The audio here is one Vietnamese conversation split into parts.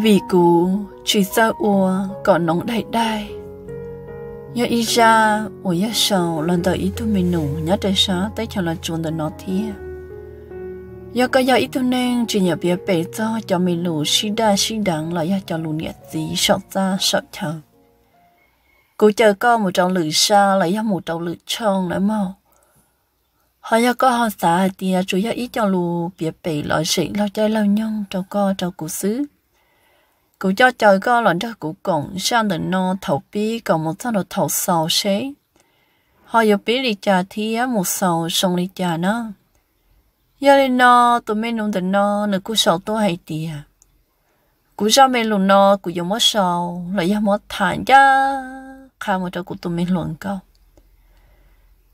vì cú chỉ ra ua có nóng đại đại nhớ ý ra ủa nhớ sầu lần tới ý tu mình nụ nhớ trời sáng tới cho là chuồn được nó thiệt giờ cái giờ ít nên chỉ nhớ biết bể cho cho mình lù xí đa xí đắng là giờ cho lù nhẹ gì sợ ra sợ chờ cú chờ có một trong lử xa là giờ một trong lử trong nữa mau họ giờ có họ xả thì chủ giờ ít cho lù biết bể là sĩ lao chơi lao nhông cho co cho cú xứ cụ cho trời có lần cho cụ còn sang đến nó thầu bí còn một thằng nó thầu sầu xế họ yêu bí lì trà thì á một sầu sông lì trà nó giờ lên nó tụi mình nung đến nó nửa cụ sầu tôi hay tiề cụ ra mình luôn nó cụ dùng mất sầu lại dùng mất thản cha khai một cho cụ tụi mình luận câu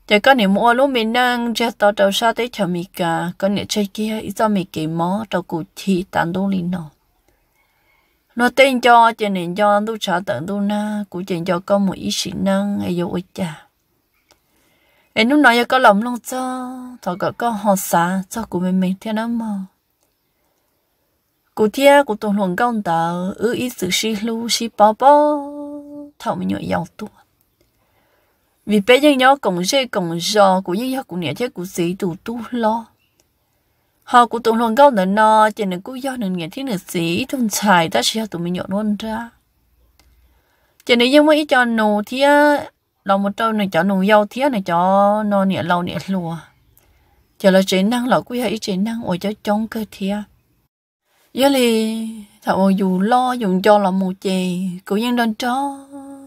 giờ có niệm mua lúc mình nâng cho tao trâu sa tới chào mì cả có niệm chơi kia ít cho mì kỳ mó cho cụ chỉ tàn đô lì nó nó tên cho cho nên cho tu trả tận tu na cũng chuyện cho con một ý sĩ năng ai vô ích cha em lúc nói có lòng lòng cho thọ cả con họ xả cho của mình mình theo nó mà cụ thia cụ tuần luận công tờ ư ý sự si lu si bò bò thọ mình nhựa giàu tu vì bé nhân nhớ cùng dây cùng do của những nhớ của nhà chết của sĩ tù tu lo họ cũng tụng lòng câu nữa nó cho nên cứ do nên nghe thấy nửa sĩ thôn xài ta sẽ tụi mình nhộn luôn ra cho nên nhưng mà ít cho nô thì lòng một trâu này cho nô dâu thì này cho nó nhẹ lâu nhẹ lùa cho là chỉ năng là quý hay chỉ năng ở cho trong cơ thì giờ thì thảo dù lo dùng cho là một chè cũng nhân đơn cho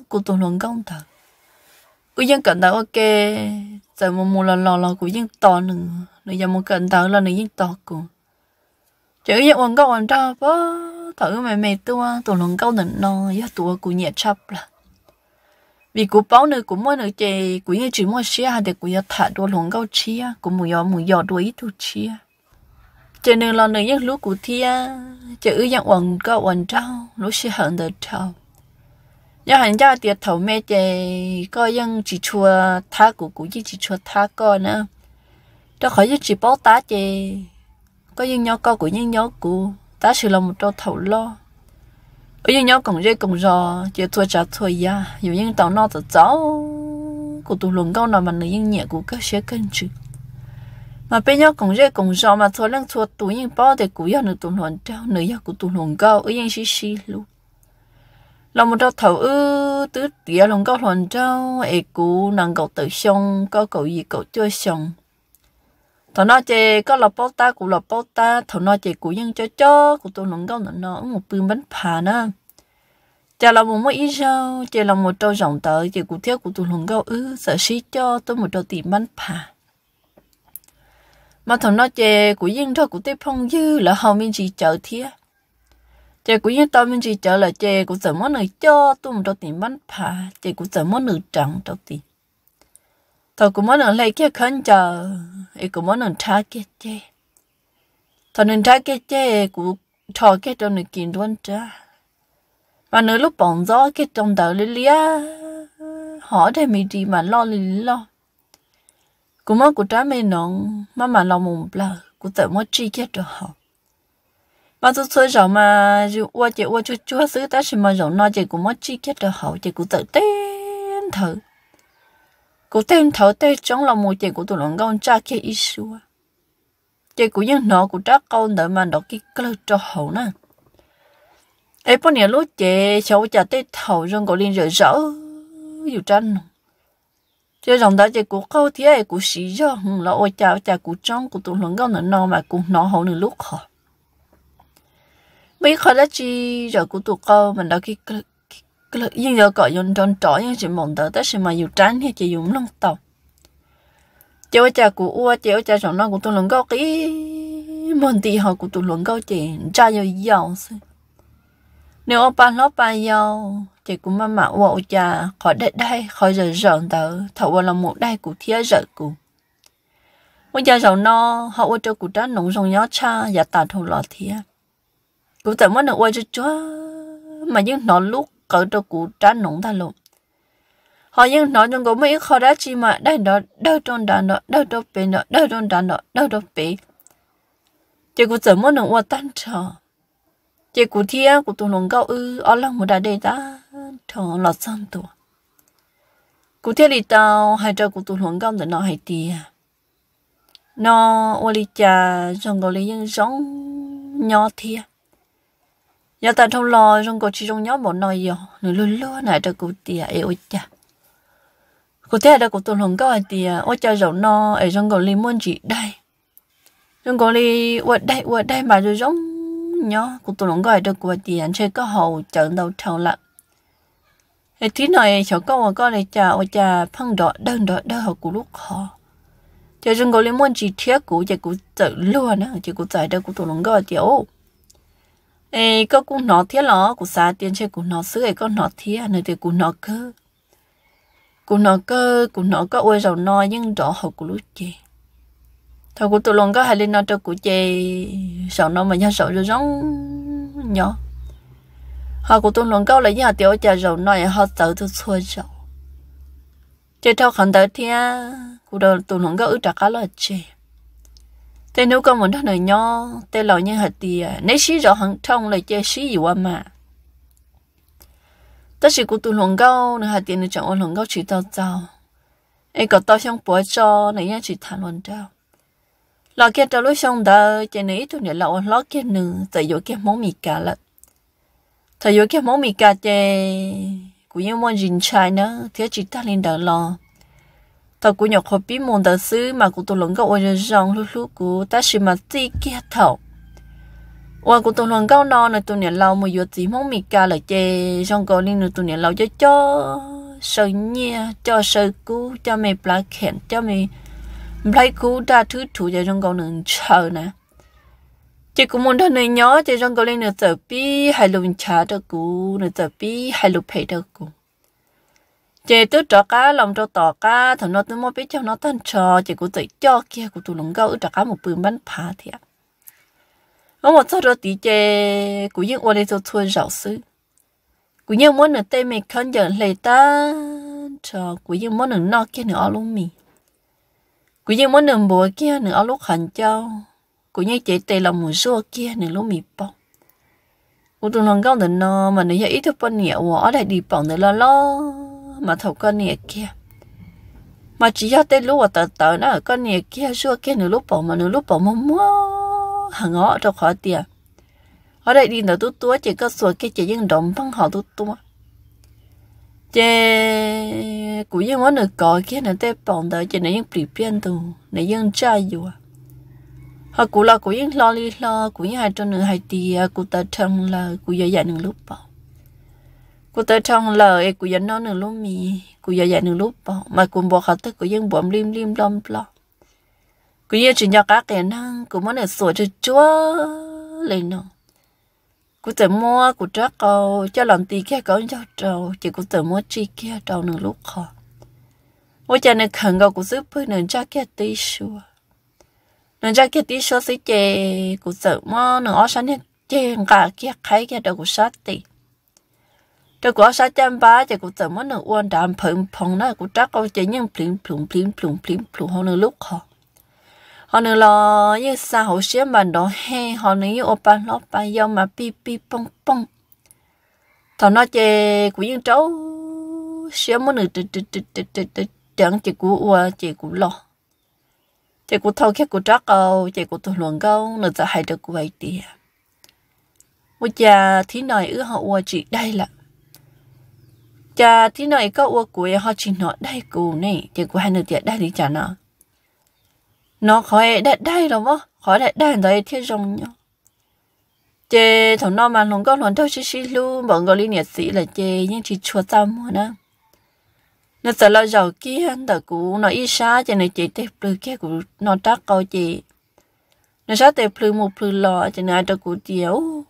cũng tụng lòng công thật cũng nhân cảm thấy ok giờ một mua là lò lò cũng nhân to nữa nếu giờ một cận thận là nếu dân tộc của chữ giờ quần câu quần trao bó thử mẹ mẹ tua tụi lần câu nịnh nó giờ tụi của nhẹ chấp là vì cô bảo nữa của mỗi nữa chị cô như chỉ mỗi xia để của nhà thả đua lần câu chia cô muốn giờ muốn giờ đua ít đua chia cho nên là nữa dân lúc của thia chữ dạng quần câu quần trao lúc xia hận được trao nhà hàng gia tiệt thầu mẹ chị coi dân chỉ chua thá của cô chỉ chua thá con nữa cho khỏi chỉ bỏ tá chè có những nhó co của những nhó cũ ta sự là một trâu thầu lo ở những nhó còn dây còn giò chỉ thua trả thua ya dù những tàu no tàu cháu của tụ luồng câu nào mà nữ những nhẹ của các xe cân chứ mà bên nhau còn dây còn giò mà thua lăng thua tụ những bao để của nhau nữ tụ luồng trao nữ ya của tụ luồng câu ở những xí xí luôn lòng một trâu thầu ư tứ tía luồng câu luồng trao ai cũ năng cậu tự xong có cậu gì cậu chưa xong thằng nó chơi có lọp bao ta cũng lọp bao ta thằng nó chơi cũng nhưng cho cho cũng tôi nông gạo nó một bưng bánh phà nữa chả là một mấy ít sao chả là một trâu rộng tới chả cũng thiếu, cũng tôi nông gạo ư sợ xí cho tôi một trâu tìm bánh phà mà thằng nó chè của dân thôi của tiếp phong dư là hầu mình chỉ chờ thía chè của dân tao mình chỉ chờ là chè của sợ món này cho tôi một trâu tìm bánh phà chè của sợ món nữ trắng trâu tìm thôi cũng muốn lại cái khăn chờ ý cũng muốn nâng thả cái chê tao nâng thả cái chê cũng thọ cái cho nó kiện luôn chứ mà nó lúc bỏng gió cái trong đầu lý lý họ đây mình đi mà lo lý lo cũng muốn cũng trái mình nón mà mà lo mồm bờ cũng tự muốn chi cái cho họ mà tôi xôi rồi mà dù qua chị qua chú chú xứ ta xem mà rồi nó chị cũng mất chi cái cho họ chị cũng tự tên thử cụ tên thấu tê chống lòng một chuyện của tụi lòng con cha kia ít xua à. chị của dân nọ của trác con đợi mà đọc cái cơ cho hậu nè ấy bao nhiêu lúc chị cháu cha tê thấu rong cổ liên rỡ rỡ dù tranh chứ dòng đó chị của câu thì ai của sĩ cho là ôi chào cha của trong của tụi lòng con nữa nọ mà cũng nọ hậu nữa lúc họ mấy giờ là chị rồi của tụi câu mà đọc cái cái lúc yêu giờ gọi dùng tròn trỏ nhưng chỉ mong đợi tới tới mà yêu tránh thì chỉ dùng lông tàu chéo cha của ua chéo cha chồng nó của tôi lần gốc cái mong tì họ của tôi lần gốc chị cha yêu giàu nếu ông bà nó bà giàu thì cũng mà mà ua cha khỏi đất đây khỏi giờ rợn tớ thọ qua là một đây của thía rợ cụ, ông cha chồng nó họ ua cho cụ trái nông rong nhớ cha và tà thù lọ thía cụ tận mất được ua cho chúa mà những nó lúc cỡ cho cụ trả nụng ta lộ họ nhưng nói những cái mấy khó đã chi mà đây đó đâu trong đàn đó đâu trong bên đó đâu trong đàn đó đâu trong bên chỉ cụ 怎么能我单着 chỉ cụ thiên cụ tu nông cao ư ở lòng một đại đệ ta thọ lọt sang tuổi cụ thiên đi tàu hai cho cụ tu nông cao để nó hay à, nó ô li cha trong cái lý những giống nhỏ thiên giờ ta trong lò trong cổ chỉ trong nhóm bọn nó yo nó lúa lúa này đã cụ tiệt ấy ôi cha cụ tiệt đã cụ tuần hồng ai tiệt ôi cha rậu nó, ở trong cổ li muốn chỉ đây trong cổ li quật đây quật đây mà rồi giống nhóm cụ tuần hồng ai được cụ tiệt chơi có hậu trận đầu thầu lận thì tí này cháu con có này cha ôi cha phăng đỏ đơn đỏ đơn học cụ lúc họ chơi trong cổ li muốn chỉ thiết cụ chơi cụ tự luôn á chơi cụ giải đâu cụ tuần hồng cao ê có cũng nó thiết ló của xã tiền chơi của nó xưa ấy có nó thiết à, nơi thì của nó cơ của nó cơ của nó có ôi rầu no nhưng đỏ hậu của lúc chị thôi của tôi luôn có hai lên nó cho của chị sợ nó mà nhá sợ rồi giống nhỏ họ của tôi luôn có lấy nhà tiểu cha rầu no họ sợ tôi xua rầu chơi theo khẩn tới thia à, của tôi luôn có ước trả cá là chị thế nếu con muốn thằng này nhỏ thế lo như hạt tì à, nếu xí rõ hàng trong là chơi xí gì quá mà ta chỉ cố tu lòng gạo nữa hạt tì nữa chẳng ôn lòng gạo chỉ tao tao Ai có tao xong bỏ cho này nhá chỉ thằng luôn tao lo kia tao lối xong đó chơi này tụi này lo lo kia nữa tại vô kia món mì cả lận tại vô kia món mì cả chơi cũng như món gìn chai nữa thế chỉ ta lên đỡ lo tôi cũng nhọc khó bí môn tao sư mà cũng tôi lồng gạo ôi rong lúc lúc cũ ta chỉ mà gì kia thầu và cũng tôi lồng gạo nó là tôi nhận lâu một giờ chỉ mong mì cá là chè trong cổ nên là tôi nhận lâu cho cho sợ nhia cho sợ cú cho mẹ plá kẹn cho mẹ plá cú đa thứ thủ cho trong cổ nên chờ nè chị cũng muốn thân này nhớ chị trong cổ nên nữa sợ bí hay lùn chả được cú nữa sợ bí hay lùn phải được cú chị tôi trọ cá lòng trọ tỏ cá thằng nó tôi mua biết cho nó thân trò chị cũng tự cho kia cũng tụi lồng gấu trọ cá một bự bắn phá thiệt nó một số rồi tí chị cũng những ô đây tôi thua rào sư cũng những muốn ở tê mình khăn giận lấy ta trò cũng những muốn ở nó kia nữa luôn mì cũng những muốn ở bùa kia nữa lúc hành châu cũng như chị tê lòng mùa rùa kia nữa lúc mì bông cũng tụi lồng gấu nữa nó mà nó giờ ít thôi bao nhiêu ở đây đi bỏng nữa lo lo mà thầu con nè kia mà chỉ cho tên lúc tờ tờ nó ở con nè kia xưa kia nửa lúc bỏ mà nửa lúc bỏ mà mua hàng ngõ cho khó tiền ở đây đi nữa tôi tua chỉ có sửa kia chỉ dân động văn họ tôi tua chỉ của dân món được cỏ kia nửa tê bỏng tờ chỉ nửa dân bị biến tù nửa dân chơi dù họ cũng là của dân lo li lo của dân hai trăm nửa hai tiền của ta thằng là của giờ dài nửa lúc bỏ. กูตัวช่องเลยกูยันนอนหนึ่งลูกมีกูยาใหญ่หนึ่งลูกปอมากูบอกเขาตัวกูยังบวมริมริมลมปลอกูยังจุนยากาแก่นั่งกูมันเนี่ยสวยจ้วเลยเนาะกูจะมัวกูจ้าเขาจะหลังตีแค่เขาเจ้าเจ้าจะกูจะมัวจีแค่เจ้าหนึ่งลูกคอว่าจะหนึ่งขังเขากูซื้อเพื่อนหนึ่งจ้าแค่ตีชัวหนึ่งจ้าแค่ตีชัวสิเจกูจะมัวหนึ่งอ้อฉันเนี่ยเจงกาแค่ใครแค่เดากูชัดตี这国啥讲吧，这个怎么能往咱碰碰那个这个这样平平平平平平好能录好，好能咯，一三好些嘛都嘿，好能一半老半要嘛哔哔嘣嘣，他那这古应招，什么能得得得得得得讲这古我这古咯，这古头开古这个这古头乱搞，那咋还得古外地？我家听来，以后我只带了。chả thì nó có ua cuối họ chỉ nó đây cù này thì của hai nửa tiệt đây thì chả nó nó khỏi đã đây rồi mà khỏi đã đây rồi thì rong nhau chế thằng nó mà lòng có lòng đâu xí xí lu bọn gọi liên nhiệt sĩ là chế nhưng chỉ chua tâm mà nó nó sợ lo giàu kia anh ta cũ nó ít xa cho nên chế tép lư kia của nó trắc câu chế, nó sát tép lư một lư lo, cho nên ai ta cũ tiểu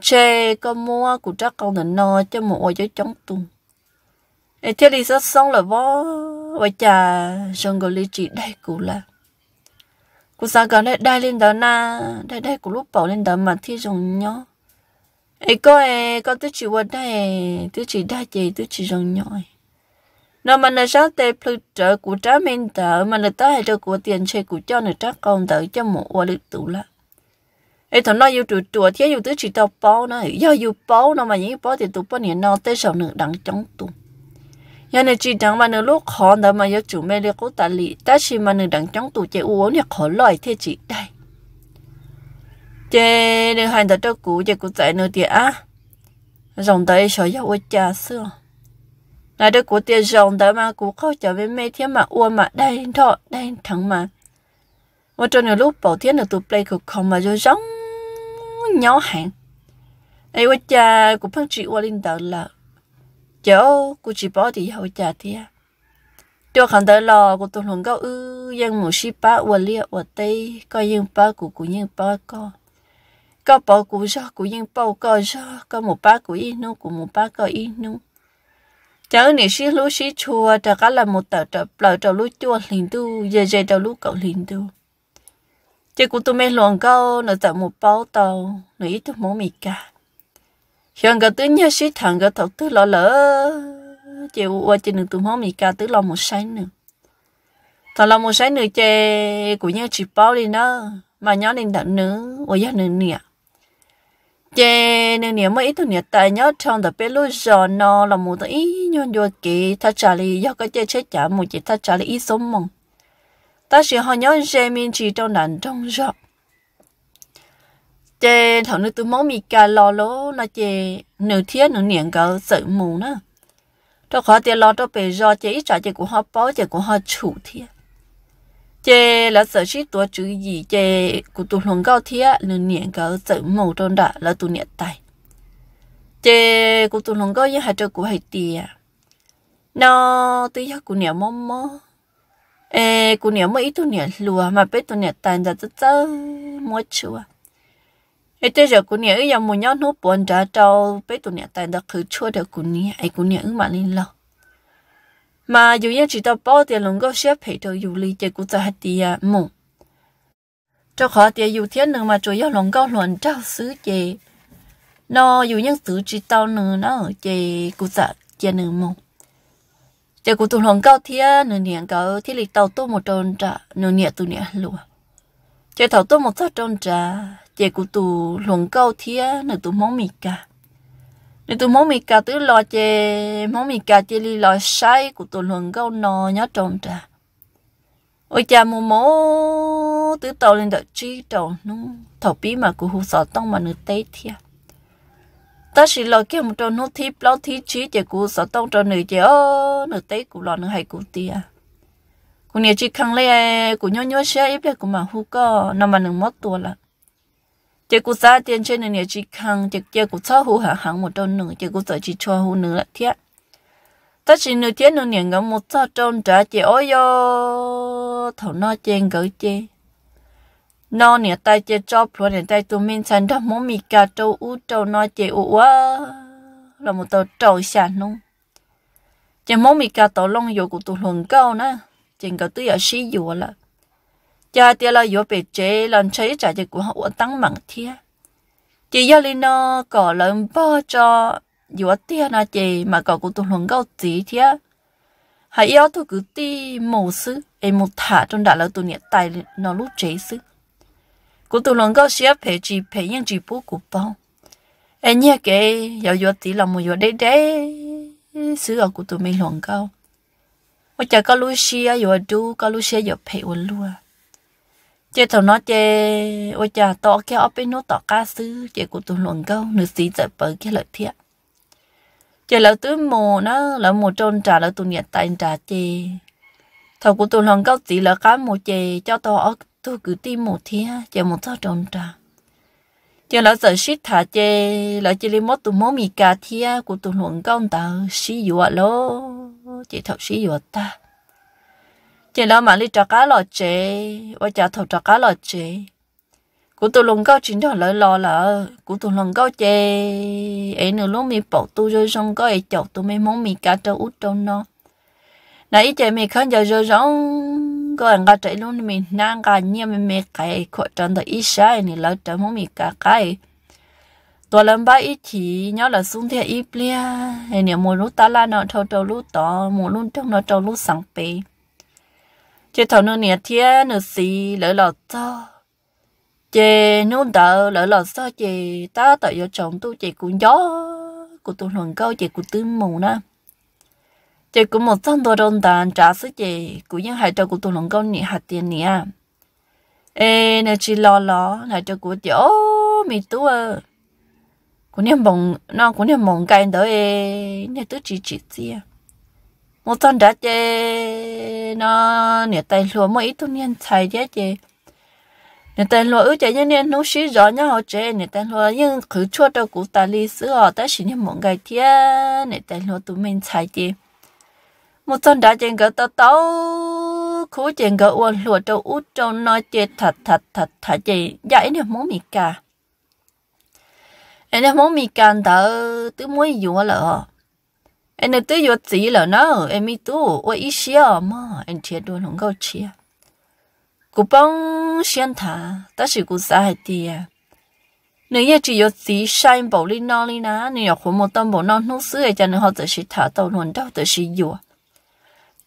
chê có mua của chắc con nền no cho mồ ôi giới chống tung ê thế đi rất sống là vó và chà rong gọi lý chị đây cụ là cụ sao gần đây đây lên đó na đây đây cụ lúc bảo lên đó mà thi dùng nhỏ ê có ê có tứ chị qua đây tứ chị đa chị tứ chị dùng nhỏ nó mà nó sáng tê plu trợ của trái mình tờ mà nó tới hay cho của tiền chơi của cho nó trắc con tờ cho mồ ôi lý tụ lại ai thằng nó yêu trụ trụ thế yêu tứ chỉ tao bao nó yêu yêu bao nó mà những bao thì tụ bao nhiêu nó tới sau nữa đằng chống tụ nhà này chỉ đằng mà nửa lúc khó đó mà yêu chủ mẹ đi cố ta lì ta chỉ mà nửa đằng chống tụ chạy uống nhà khó lòi thế chỉ đây chế nửa hành thật đâu cũ chế cũng tại nửa thì á dòng tới sợ yêu ôi cha xưa là đứa của tiền rồng tới mà cũ khó trở về mẹ thiên mà uống mà đây thọ đây thằng mà một trong nửa lúc bảo thiên là tụ play cực không mà rồi giống nhau hẳn ai vợ cha cũng phăng chị qua linh đầu là cháu cũng chỉ bỏ thì hậu cha thì à tôi khẳng định là của tôi luôn có ư dân một ship ba qua lia qua tây có dân ba của của dân ba có có bỏ của gió của dân bao có gió, có một ba của inu của một ba có inu cháu nè xí lú xí chùa trả cả là một tờ tờ lỡ tờ lú chùa liền tu giờ giờ tờ lú cậu liền tu chị cũng tụi mày lòng câu nó tạo một bao tàu nó ít tụi mỏ mì cả hiện cái tứ nhớ sĩ thằng cái thầu tứ lo lỡ chỉ qua chỉ được tụi mỏ mì cả tứ lo một sáng nữa thằng lo một sáng nữa chị của nhớ chỉ bao đi nữa mà nhớ nên đặt nữa ở gia nữa nè chị nên nè mới ít tụi nè tại nhớ trong tập bé lối giò nó là một tụi ít nhon vô kỳ thà trả lý do cái chơi chết trả một chị thà trả lý ít sống mong ta chỉ họ nhớ dễ miên chỉ trong đàn trong rộng chê thằng nữ tôi mong mì cà lò lố là chê nửa thiết nửa niệm cả sự mù nữa cho khó tiền lo cho bề do chê ít trả chê của họ bó chê của họ chủ thiết chê là sợ chỉ tua chữ gì chê của tụi lòng cao thiết nửa niệm cả sự mù trong đã là tụi niệm tài chê của tụi lòng cao như hai trâu của hai tiền nó tôi giác của niệm mong mong ê cô nè mới tu nè mà bé tu nè tàn ra tớ tớ mua chua ê giờ cô nè ấy giờ mua nhớ nó buồn trả trâu bé tu nè tàn ra khử chua được cô nè ai cô nè ứng mà lên lâu mà dù chỉ tao bao tiền lồng gốc xếp phải tao dù lý chơi của tao hạt tiền mù cho khó tiền dù thiên nữa mà chủ yếu lồng gốc luận trao xứ chè nó dù những chỉ tao nữa nó ở chè của nữa mù giờ cũng tụi lòng cao thiên nửa niệm cao thiết lịch tàu tu một tròn trả nửa niệm tụi niệm lùa giờ tàu tu một sát tròn trả giờ cũng tụi lòng cao thiên nửa tụi mong mì cả nửa tụi mong mì cả tứ lo chè mong mì cả chè li lo sai của tụi lòng cao nò nhớ tròn trả ôi cha mồ mố tứ tàu lên đợi chi tròn nó thầu bí mà của hù sợ tông mà nửa tây thiên ta chỉ lo kia một trò nút thịt lo thịt chí chỉ cú sợ tông trò nửa chỉ ơ nữ tế cú lo nửa hai cú tia à. cú nhà chỉ khăng lê cú nhó nhó xe ít lê mà hú co nằm mà nữ mất tua là chỉ cú xa tiền trên nữ nhà chỉ khăng chỉ chỉ cú cho hú hả hẳn một trò nửa, chỉ cú sợ chỉ cho hú nửa là thiệt ta chỉ nửa thiệt nửa nhà ngắm một cho tròn trả chỉ ôi yo thầu nó chen gỡ chê nó nè tay chơi cho pro nè tay tụi mình sẵn đó muốn mì cà trâu u trâu nó chơi u quá là một tàu trâu sẵn luôn chỉ muốn mì cà tàu long dụ của tụi luận câu nè chỉ có tụi ở xí dụ là cha tia là dụ bị chế lần chơi trả chơi của họ tăng mạnh thiệt, chỉ do lên nó có lần bo cho dụ tia nó chơi mà có của tụi luận câu gì thiệt, hãy yêu tôi cứ ti mổ sư em một thả trong đã là tụi nè tay nó lúc chế sư 古都能够学培植培养植物古包。哎，你给要药地了没药的的，是啊，古都没能够。我家高路西啊，有都高路西有培我路啊。这头那这，我家到家阿边那到家是，这古都能够，你是在北去了天。这老都莫呢，老莫种茶，老都年单茶这。头古都能够地了干么这，叫到阿 tôi cứ tin một thia chờ một thao trông trà chờ lão sợ xít thả chê lão chỉ lấy mót tụ mót mì cà thia của tụ luận công tờ xí dùa lô chỉ thầu xí dùa ta chờ lão mạng lấy trà cá lò chê và trả thầu trà cá lò chê của tụ luận cao chính đó lợi lò là của tụ luận cao chê ấy nữa lúc mì bỏ tu rồi xong có ấy chọc tụ mì món mì cà trâu út trâu nó nãy chê mì khán giờ rồi xong ก็งก็ใจลุ่นมีนางกันเนี่ยมันไม่ไกลขวดจันทร์อีช่นี่เราจะไม่มีกาไกลตัวลำบากอีทีเนี่ยเราสุ่มเทียอีเปลี่ยเนี่ยมูรู้ตาลาเนาะเท่าเจ้ารู้ต่อมูรุ่นเจ้าเนาะเจ้ารู้สังเปเจ้าเท่าเนี่ยเทียหนึ่งสีแล้วเราเจ้า chị nấu đỡ lỡ lỡ sao chị ta tự do chồng tôi chị cũng gió của tôi luận câu chị cũng tư mù nữa chỉ cũng một trăm đô đồng đàn trả sức gì cũng những hai à. à. trâu của tôi công nhị hạt tiền nhỉ ê chỉ lo lo hai trâu của chị ô mì tú à cũng niệm mong nó cũng cái đó ê nè tôi chỉ chỉ một trăm trả nó nè tay lúa mỗi ít tôi niệm xài chứ chê nè tay lúa ước chê nhưng nấu xí rõ nhau họ chê nè tay nhưng cứ chua đâu cũng ta lý sữa ta chỉ niệm mong cái thiệt nè tay lúa tụi mình xài chứ một tuần đã chèn gỡ tao tao khú chèn gỡ uốn lụa trâu út trâu nói chê thật thật thật thật gì dạy em muốn mì cà em nè muốn mì cà thở tứ muối dùa lợ em nè tứ dùa gì lợ nó em mi tu ôi ít xia mà em chia đôi lòng gấu chia cú bông xiên thả ta chỉ cú sai tiệt nếu như chỉ có gì sai bảo linh nó linh á nếu không một tâm bảo nó nó sửa cho nên họ tự chỉ thả tàu luôn đâu tự chỉ dùa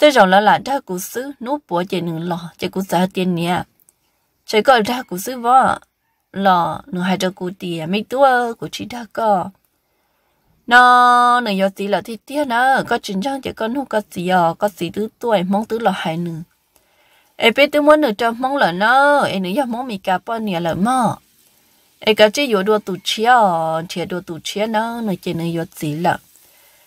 thế rồi là là ra cú sứ nú bùa chỉ nửa lò chỉ cú sợ tiền nè chỉ coi ra cú sứ vợ lò nửa hai cho cú tiền mấy tua cú chỉ ra co nó nửa giờ gì là thì tiếc nữa có chuyện chẳng chỉ có nụ có gì à có gì tứ tuổi mong tứ là hai nửa em biết tứ muốn nửa cho mong là nó em nửa giờ mong mì cà bò nè là mỏ, em cái chỉ vừa đua tụ chia chia đua tụ chia nó nửa chỉ nửa giờ gì là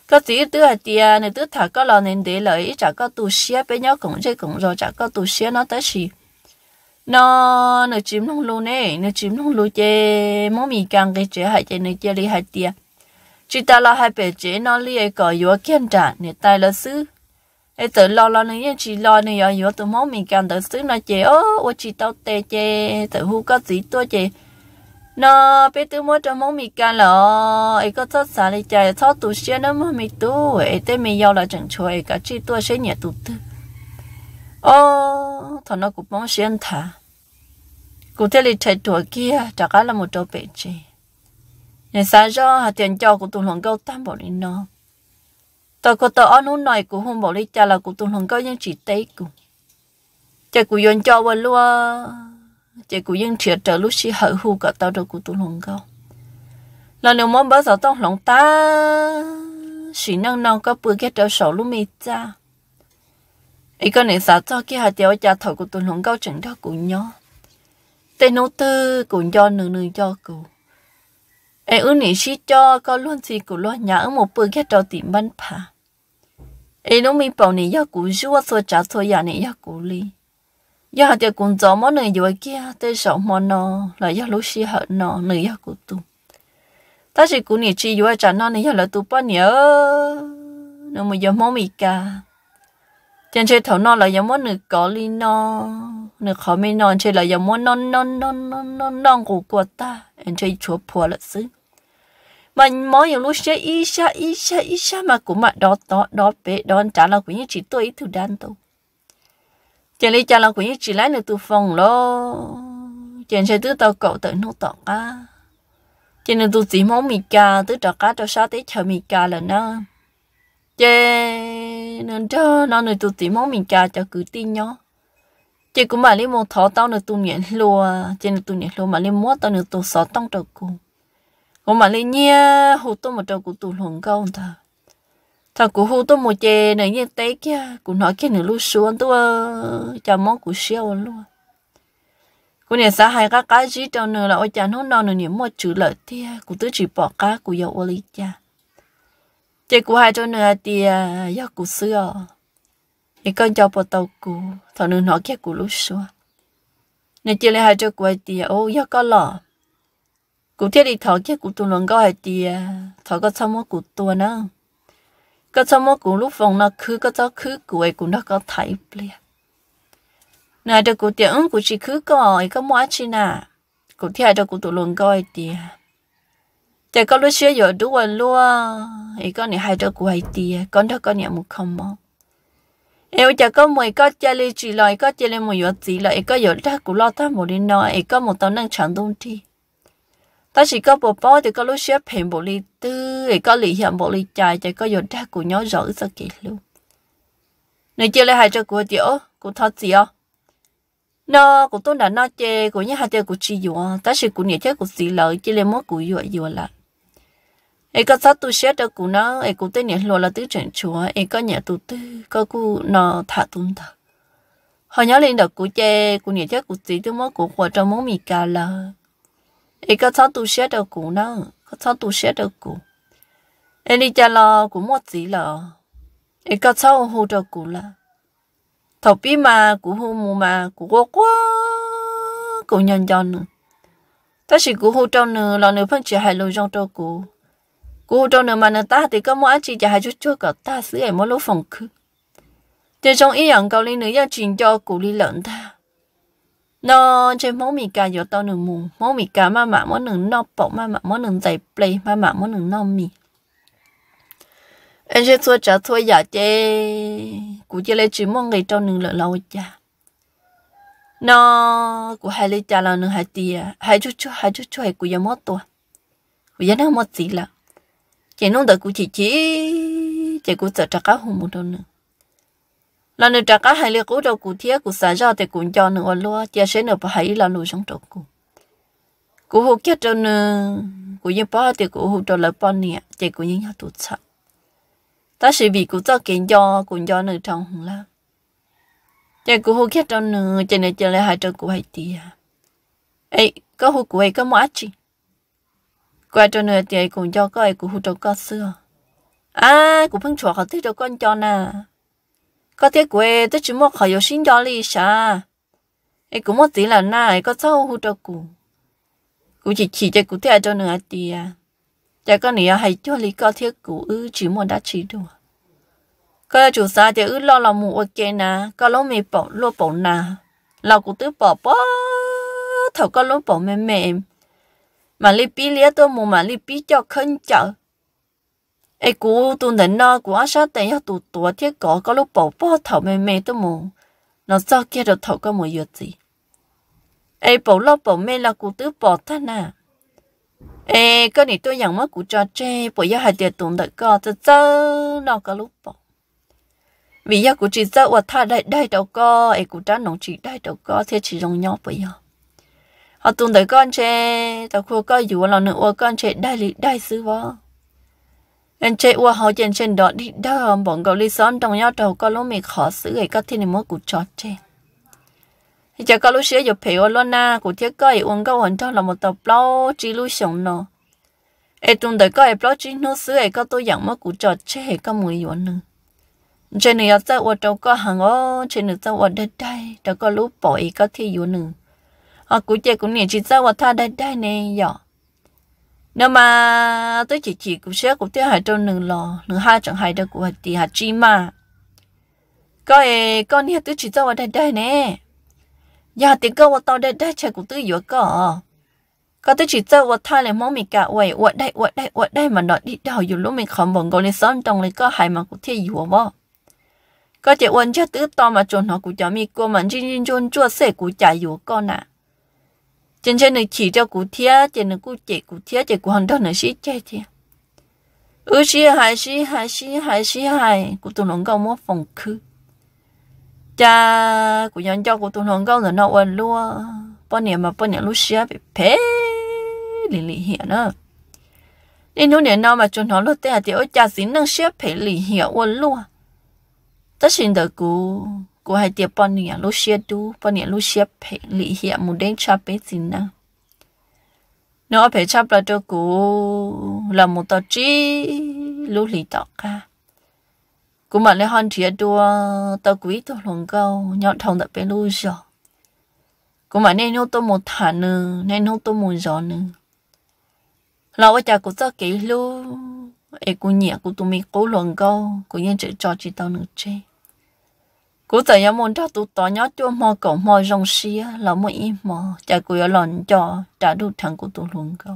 có tí tứ là tia này tứ thả có lo nên để lợi chả có tu xía bé nhau cũng chơi cũng rồi chả có tu xía nó tới gì nó nó chìm nông lô nè nó chìm nông lô chơi mô mì càng cái chơi hại chơi nơi chơi li hại tia chỉ ta lo hai bể chơi nó li ấy có yếu kiên trả nè tài là sư ấy tự lo lo nên chỉ lo nên yếu yếu tụi mô mì càng tự sư nó chơi ô ô chỉ tao tê chơi tự hú có gì tôi chơi nó biết tu e mua cho mong mì cá lò ấy có thót xả lấy chạy thót tu xe nó mà mì tu ấy tên mì yêu là chẳng chua ấy e cả chi tu xe nhẹ tu tư ô thằng nó cũng mong xuyên thả cụ thế là chạy tuổi kia chả cá là một chỗ bể chi nên sao cho hạt tiền cho của tụi lòng gâu tam bảo đi nó tao có tao ăn uống này của hôn bảo đi cha là của tụi lòng gâu nhưng chỉ tây cụ, chạy cụ yon cho vào luôn chỉ cũng dân chia trở lúc xí hở hù cả tao đâu của tụi lòng câu là nếu mong bao giờ tông lòng ta chỉ năng năng có bữa cái trở sổ lúc mì cha ý con này sao cho cái hạt tiêu cha thầu của tụi lòng câu chẳng đâu cũng nhó tên nô tư cũng do nương nương cho cụ ai ước này chỉ cho có luôn gì của luôn nhã một bữa cái trở tìm bắn phà ai lúc mi bảo này do cụ rửa soi trả soi nhà này do cụ li giờ thì cũng gió mà này rồi kia tới sổ mà nó là giờ lúc xí hở nó nữa giờ cũng tu ta chỉ cũng nhị chi rồi chẳng nó nữa là tu bao nhiêu nó mà giờ mò mì cả trên chơi thầu nó là giờ mò nửa có li nó nửa khó mi non chơi là giờ mò non non non non non non của của ta em chơi chúa phùa là xứ mà mỗi giờ lúc xí ít xa ít xa ít xa mà cũng mà đó đó đó bé đó chả là cũng như chỉ tôi thử đan tu chỉ lấy cha là cũng như chỉ lấy được từ phòng lo chuyện sẽ tự tao cậu tới nó tỏ cá chỉ nên tôi chỉ món mì cà tự tỏ cá cho sao tới chờ mì cà là nó chỉ nên cho nó nên tôi chỉ món mì cà cho cứ tin nhó chỉ cũng mà lấy một thọ tao nên tôi nhận lùa chỉ nên tôi nhận lùa mà lấy múa tao nên tôi sợ tông trầu cùng cũng mà lấy nhia hồ tôi một trầu của tôi luồng câu thà thằng cụ hú tôi một chè này như té kia cụ nói kia này lúc xuống tôi chào mong cụ siêu luôn cụ này xã hai các cái gì cho nữa là ôi chả nó nó nữa những một chữ lợi tia cụ tôi chỉ bỏ cá cụ yêu ô lý cha chè cụ hai cho nữa tia yêu cụ xưa thì con cho bộ tàu cụ thằng nữa nói kia cụ lúc xuống Này chỉ là hai cho cụ tia ô yêu có lọ cụ thiết đi thọ kia cụ tôi luôn có hai tia thọ có xong một cụ tôi nữa ก็จะมอกูลูกฟงนะคือก็จะคือกูไอ้กูนะก็ไถเปลี่ยนายเด็กกูเดี๋ยวอึ้งกูชีคือก่อยก็มัวชินะกูเที่ยวเด็กกูตัวลงก้อยเดียแต่ก็รู้เชื่ออยู่ด้วยล้วนไอ้ก็เนี่ยให้เด็กกูไอ้เดียก้อนเด็กก็เนี่ยมุขมอเอวจะก็มวยก็เจริญจีลอยก็เจริญมวยอยู่จีลอยไอ้ก็อยู่ได้กูรอดทั้งหมดเลยเนาะไอ้ก็หมดตอนนั่งฉันตรงที่ ta chỉ có có có có bộ bộ bộ thì thì xếp tư của 但是个宝宝就个老师平不哩 tư，诶个理想不哩在，就个有他古 nhau rỡ ra kỹ luôn. Này chưa lại hai cho của tiểu, của thật gì à? Nó của tôi đã nói chê của những hai chơi của chị dùa, ta chỉ của nhà chơi của sĩ lợi chơi lên món của dùa dùa lại. Ấy có sát tôi xếp cho của nó, ấy cũng tên nhà lùa là tứ trận chúa, ấy có nhà tụ tư, có cụ nó thả tung thật. hồi nhớ lên đợt của chê của nhà chất của sĩ tôi món của hòa trong món mì cà là ấy có cháu tu sửa đầu cũ nữa có cháu tu sửa đầu cũ ấy đi cha lo cũng mất gì lọ ấy có cháu hồ đầu cũ là thọ bí mà cũ hồ mù mà cũ quá quá cũ nhân dân nữa ta chỉ cũ hồ trâu nữa là nữa phân chỉ hai lô trong trâu cũ cũ hồ trâu nữa mà nữa ta thì có mỗi chỉ chỉ hai chút chút cả ta xứ ấy mỗi lỗ phòng khứ cho trong ý rằng câu lý nữa gia truyền cho cũ lý lợn ta nó chơi mỗi mì gà giờ tao nửa mù mỗi mì gà mà mà mỗi nửa nó bỏ mà mà mỗi nửa dày play mà mà mỗi nửa nó mì anh sẽ thua trả thua giả chơi cú chơi lấy chỉ mong ngày tao nửa lỡ lâu cha à. nó cú hai lấy cha là nửa hai tia hai chút chút hai chút chút hai cú giờ mất tua cú giờ nó mất gì là chỉ nông đợi cụ chỉ chỉ chỉ cụ sợ trả cá hùng một đâu nữa là nữ trả cá hai liệt cũ đầu cụ thiết cụ xã giao thì cũng cho nữ luôn, chia sẻ nữ bà hãy là nữ sống trộn cụ cụ hụt chết cho nữ cụ như bà thì cụ hụt cho lợi bà nè chỉ cụ như nhà tụt sạch ta sẽ vì cụ cho kiện cho cụ cho nữ trong hùng la chỉ cụ hụt chết cho nữ chỉ nữ chỉ lại hai cho cụ hai tì ấy à. có hụt cụ ấy có mua chi qua cho nữ thì cụ cho có ấy cụ hụt cho có xưa à cụ phân chuột học thích cho con cho nè có tiếc quê tôi chỉ mua khởi yếu sinh cho đi xa ấy cũng một tí là na ấy có sao hú cho cụ cụ chỉ chỉ cho cụ tiếc cho nữa tí à chả có nĩa hay cho lý có thiết cụ ư chỉ mua đã chỉ đùa có chủ xa thì ư lo lòng mù ok na, có lỗ mì bỏ lỗ bỏ na, lòng cụ tứ bỏ bỏ thầu có lỗ bỏ mềm mềm mà lý bí lý tôi mù mà lý bí cho khấn chợ ai cú tu nè nó cú á sát tay tu tua thiết có có lúc bỏ bỏ thầu mê mê tu mù sao kia được thầu có mùi dược gì ai bỏ lo bỏ mê là cú tứ bỏ ta nà ai có nị tôi nhận mất cú cho chê bỏ giờ hai tiệt tụng đợi co cho cho nó có lúc bỏ vì giờ cú chỉ sợ và tha đại đại đầu co ai cú trả nông chỉ đại đầu co thế chỉ rong nhỏ bây giờ họ tụng đời con chê tao khua coi dù là nữa con chê đại lý đại sứ vợ nên chế ua họ trên trên đó đi đó bọn gấu lý son trong nhau đầu có lúc mình khó xử có thiên này mỗi cụ chó chê thì có lúc xưa dục phèo luôn na cụ thiết coi uống gấu hồn cho là một tập lâu chỉ lúc sống nó ấy tụng đời coi lâu chỉ nó xứ có tôi dặn mỗi cụ chó chê có mùi yuan nữa trên này giờ ua trâu có hàng ô trên này giờ ua đất đây đó có lúc bỏ có thiên yuan nữa à cụ chê cũng nhỉ chỉ giờ ua tha đất đây này nhỏ nếu mà tôi chỉ chỉ cũng sẽ cũng tiêu hại cho nửa lò nửa hai chẳng hại đâu của thì hạt chi mà có coi con nha tôi chỉ cho vào đây đây nè nhà tiếng câu vào tao đây đây chạy cũng tôi vừa có có tôi chỉ cho vào thay lại mong mì cả quậy quậy đây quậy đây quậy đây mà nó đi đâu dù lúc mình không bận gọi lên sớm trong này có hải mà cũng thiên vừa vợ có chỉ quên chắc tứ to mà chôn nó cũng cho mình cô mà chín chín chôn chua sẽ cũng chạy vừa con à chân chân này chỉ cho cụ thía chân này cụ chỉ cụ thía chỉ cụ hàng đó này xí chơi thì ư ừ, xí hai xí hai xí hai xí hai cụ tụi nó không muốn phòng khứ cha cụ nhận cho cụ tụi nó không là nó quên luôn bao nhiêu mà bao nhiêu lúc xía bị phê lì lì hiện đó nên lúc này nào mà chúng nó lúc thế à, thì ở cha xin năng xía phê lì hiện quên luôn tất nhiên được cụ cô hai tiệp bọn nhà lúc xia tu bọn nhà lúc xia phải lì hiệp một đến cha bé gì nè phải cha bà cho cô là một tờ chi lúc lì tọt cả cô mà lấy hòn chia đua tờ quý tờ lòng câu nhọn thòng tập bé lúc rồi cô mà nên hút tôi một thả nữa nên hút tôi một gió nữa lâu cha cô cho kỹ luôn ấy cô nhẹ cô tụi mình cố lòng câu cô nhân chữ cho chị tao nữa chơi cú giờ nhớ muốn cho tụt tỏ nhớ chua mò cổ mò rong xia là mò im mò chạy cú ở lòn cho trả đủ thằng của tụt luôn câu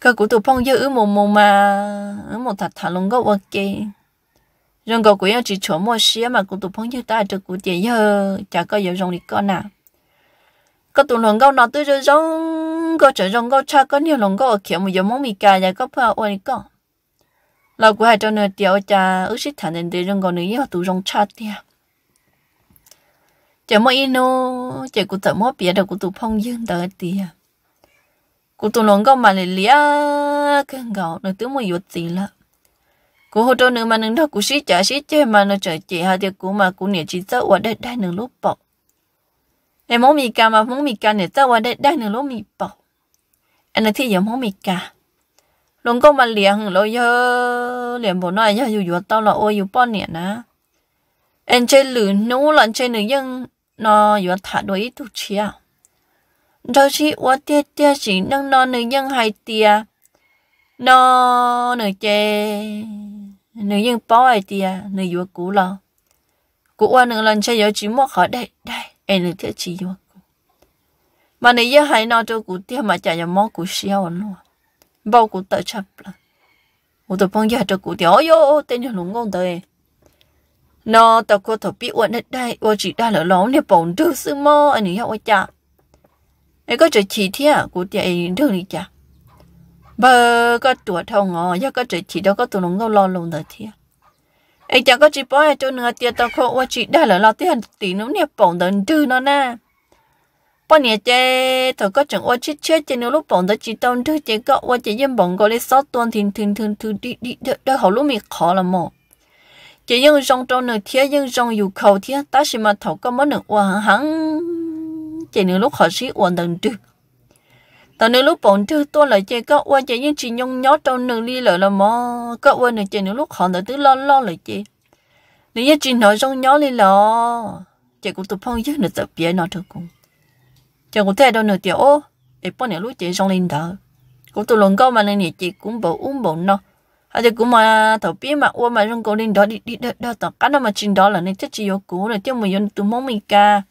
cơ cú tụt phong dư ứ mồm mồm mà ứ một thật thà luôn câu ok rong cổ cú chỉ chỗ mò xia mà cú tụt phong dư ta được cú tiền dơ chả có giờ rong đi con nào có tụt luôn câu nó tới rồi rong có trở rong câu cha có nhiều luôn câu ở kiểu mà giờ món mì cà giờ có phải ôi con là của hai cho nửa tiểu cha ước sĩ thản đến đến còn nữa tụ rong chát đi chỉ mỗi ino chỉ cụ tự mỗi bia được cụ tụ phong dương tới đi cụ tụ lòng gom mà lì lìa cái gạo nó tứ mỗi yết gì là cụ hồ cho nửa mà nửa đó cụ sĩ trả sĩ chơi mà nó chơi chỉ hai tiệc cụ mà cụ nè chỉ sợ ở đây đây nửa lúc bỏ muốn mì cà mà muốn mì cà nè sợ ở đây đây nửa mì bỏ anh là thi giờ muốn mì cà 龙公嘛连了哟，连不那呀，又又到了我又半年呐。anh chơi lử nô lần chơi nữ nhân nó vừa thả đuổi tụt chia à. đâu chỉ quá tiết tiết chỉ nâng nó nữ nhân hai tia nó nữ chơi nữ nhân bao hai tia nữ vừa cũ lo cũ qua lần chơi giờ chỉ một khỏi đây đây em nữ tiết chỉ vừa mà nữ nhân hai nó cho cũ tiết mà chả giờ mó cũ xíu luôn bao cũng tới chập là ô tô bông giờ cho cụ đéo yo tên nhà lúng ngon tới nó tao cô thổ bị uẩn hết đây ô chỉ đã lỡ lóng để bổng đưa sư mơ anh ấy học cha ấy có trở chỉ thế à cụ tiền đưa đi cha bờ có tuổi thông ngò giờ có trở chỉ đâu có tụi lúng ngon lo lùng tới thế ấy cha có chỉ bỏ cho nửa tiền tao cô ô chỉ đã lỡ lo tiền tí nó nè bổng tới đưa nó na bọn nhà chơi thằng có chẳng ôi chết chết chơi nếu lúc bọn đó chỉ tông thứ chơi có ôi chơi dân bọn gọi đi sáu tuần thì thường thường thường đi đi đỡ họ lúc mình khó là mò chỉ dân rong trong nửa thiếu dân rong yêu cầu thiếu ta chỉ mà thằng có món nửa ua hẳn hẳn chơi nếu lúc họ sĩ ua đằng trước tao nếu lúc bọn thứ tôi lại chơi có ôi chơi dân chỉ nhông nhó trong nửa đi lại là mò có ôi nửa chơi nếu lúc họ đã tứ lo lo lại chơi nếu như chỉ nói rong nhó ly lo chơi cũng tụi phong dân nửa tập bia nói thôi cũng giờ cũng thấy đâu nữa thì ô để bọn này lúc chị trong linh thờ cũng tụi lòng cao mà nên nhỉ chị cũng bảo uống bảo nó à thì cũng mà thầu biết mà uống mà trong cổ lên đó đi đi đó đó tao cái nào mà chuyện đó là nên chắc chị yêu cũ rồi tiêu mà yên tụi mong mình cả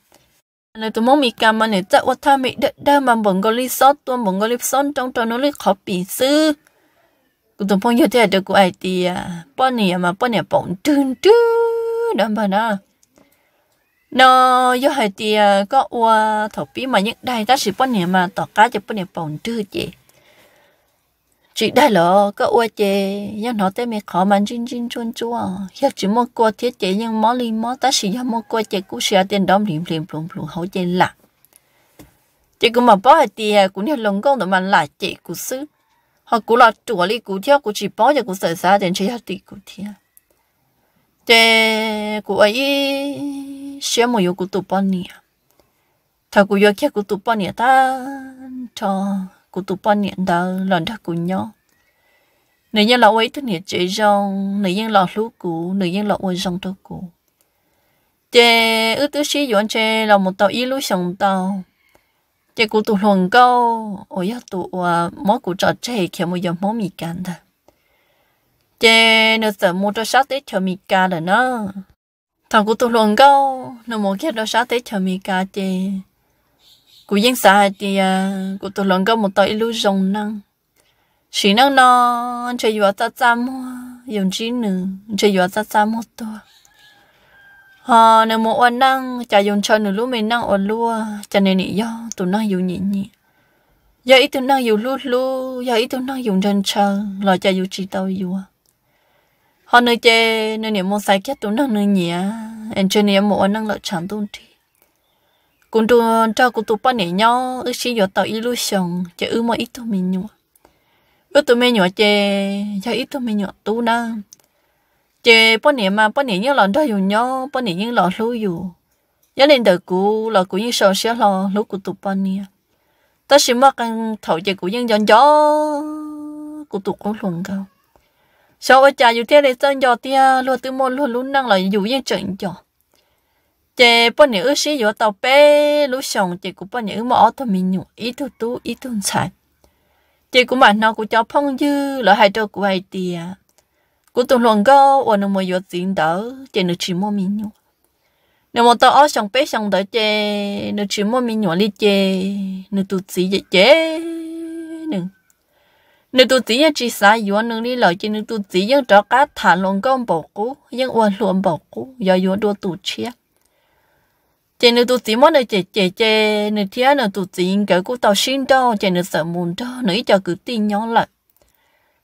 nên tụi mong mình cả mà này chắc ôt tham mình đó đó mà bọn gọi lý sót tụi bọn gọi lý sót trong trong nó lý khó bị sư cũng tụi phong yêu thế được cô ai thì à. bọn này mà bọn này bỗng trơn trơn đó mà đó nó do hai thì ờ, có ua thổ phí mà những đây ta chỉ bốn niệm mà tỏ cá chỉ bốn niệm bổn tư chị chị đây là có ua chị nhưng nó tới mẹ khó mà chín chín chun chua hiệp chỉ một cô thiết chị nhưng mỏ li mỏ ta chỉ do một cô chị cũng sẽ tiền đom liềm liềm plum plum hậu chị là chị cũng mà bỏ hai thì ờ, cũng như lồng công đó mà là chị cũng xứ họ cũng là chủ lý cũng theo cũng chỉ bỏ cho cũng sợ xa tiền chơi hai thì cũng theo chị của ấy xem mà yêu cụ tụ bọn nè thà cụ yêu kia cụ tụ bọn nè ta cho cụ tụ bọn nè ta lần thà cụ nhau nữ nhân lão ấy tức nè chơi rong nữ nhân lão lú cụ nữ nhân lão ấy rong tôi cụ chế ước tứ sĩ dọn chế là một tàu y lối sông tàu chế cụ tụ lồng câu ôi ya tụ à mỗi cụ trò chế kiểu một giờ máu mì cạn thôi chế nữ sợ mua cho sát tết cho mì cạn rồi nó thằng của tôi luôn câu nó muốn kia đó sáng thế chờ mình cả chị của dân xã thì à của tôi luôn câu một tay lưu rồng năng chỉ năng nó chơi vừa ta ta mua dùng chỉ nữ chơi vừa ta ta ờ, một tôi à nếu một ăn năng chả dùng cho nữa lúc mình năng ăn lúa, cho nên nị do tôi nó dùng nhịn nhịn giờ ít tôi nó dùng lú lú giờ ít tôi nó dùng chân chân, lo cho dùng chỉ tao dùng họ nơi chơi nơi niệm môn sai kết tụ năng nơi nhỉ em chơi niệm môn năng lợi chẳng tụ thì cũng tụ cho cũng tụ ba nể nhau ước chỉ giờ tạo illusion chơi ước mọi ít tụ mình nhua ước tụ mình nhua chơi cho ít tụ mình nhua tụ năng chơi ba nể mà ba nể những lần đó dùng nhau ba nể những lần lối dù nhớ nên đời cũ là cũ như sầu sẽ lo lúc của tụ bao nè ta chỉ mắc ăn thầu chơi của nhân dân gió của tụ cũng luôn cao sau ở nhà yêu thế này chân giờ tia luôn từ môn luôn luôn năng là dù yên chừng giờ chị bao nhiêu sĩ giờ tàu bé lúc xong chị cũng bao nhiêu mỏ thôi mình nhủ ý thu tú ý thu sai chị cũng bạn nó cũng cho phong dư là hai trâu của hai tia của tuần luận go và nó mới giờ tiền đỡ chị nó chỉ mua mình nhủ nếu mà tao ở xong bé xong đỡ chị nó chỉ mua mình nhủ đi chị nó tụt gì vậy chị đừng nếu tu chỉ chỉ sai yếu nương đi lời chỉ nếu tu chỉ những cho cá thả lồng công bỏ cú những uốn lượn bỏ cú do yếu đua tu chia chỉ nếu tu chỉ món này chỉ chỉ chỉ nếu thế nếu tu chỉ cái cú tàu xin đâu chỉ nếu sợ muốn đâu nếu cho cứ tin nhau lại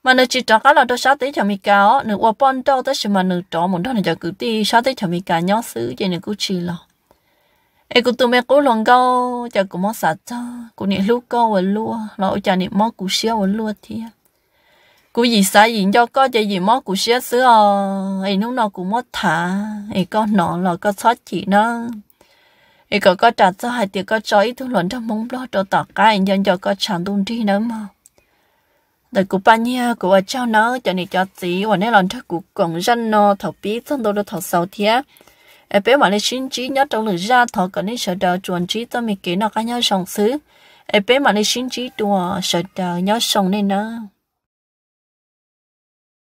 mà nếu chỉ cho cá là đâu sao tới cho mình cao nếu uốn bón đâu tới khi mà nếu cho muốn đâu nếu cho cứ tin sao tới cho mình cả nhau xứ chỉ nếu cú chỉ lo ai cũng tụi mẹ cố lòng câu cho cũng mất sạch cho cũng niệm lúc câu và lúa lão cho niệm mất cũng xíu và lúa thì cũng gì sai gì cho có chả gì mất cũng xíu xứ ờ ai lúc nào cũng mất thả ai có nọ là có sót chỉ nó ai có có trả cho hai tiếng có cho ít thứ luận trong mông lo cho tỏ cái anh dân cho có chẳng tung đi nữa mà đời của ba nha của cháu nó cho nên cho chị và nên lần trước của còn dân nó thọ biết xong đôi đâu thầu sau thiệt ở bên mà lấy xin chỉ nhớ trong lửa ra thọ cần nên sợ đạo chuẩn chí tâm mình kể nó cá nhau sống xứ ở bên mà lấy xin chỉ đùa sợ đào nhớ sống nên nữa